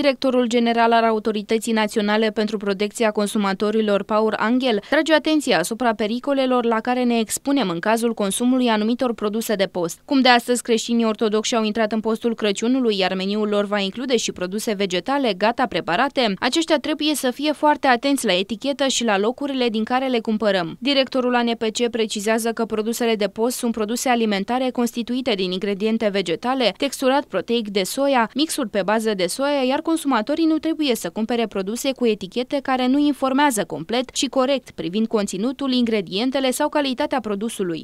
Directorul general al Autorității Naționale pentru Protecția Consumatorilor, Paul Angel, trage atenția asupra pericolelor la care ne expunem în cazul consumului anumitor produse de post. Cum de astăzi creștinii ortodoxi au intrat în postul Crăciunului, iar meniul lor va include și produse vegetale gata preparate, aceștia trebuie să fie foarte atenți la etichetă și la locurile din care le cumpărăm. Directorul ANPC precizează că produsele de post sunt produse alimentare constituite din ingrediente vegetale, texturat proteic de soia, mixuri pe bază de soia, iar consumatorii nu trebuie să cumpere produse cu etichete care nu informează complet și corect privind conținutul, ingredientele sau calitatea produsului.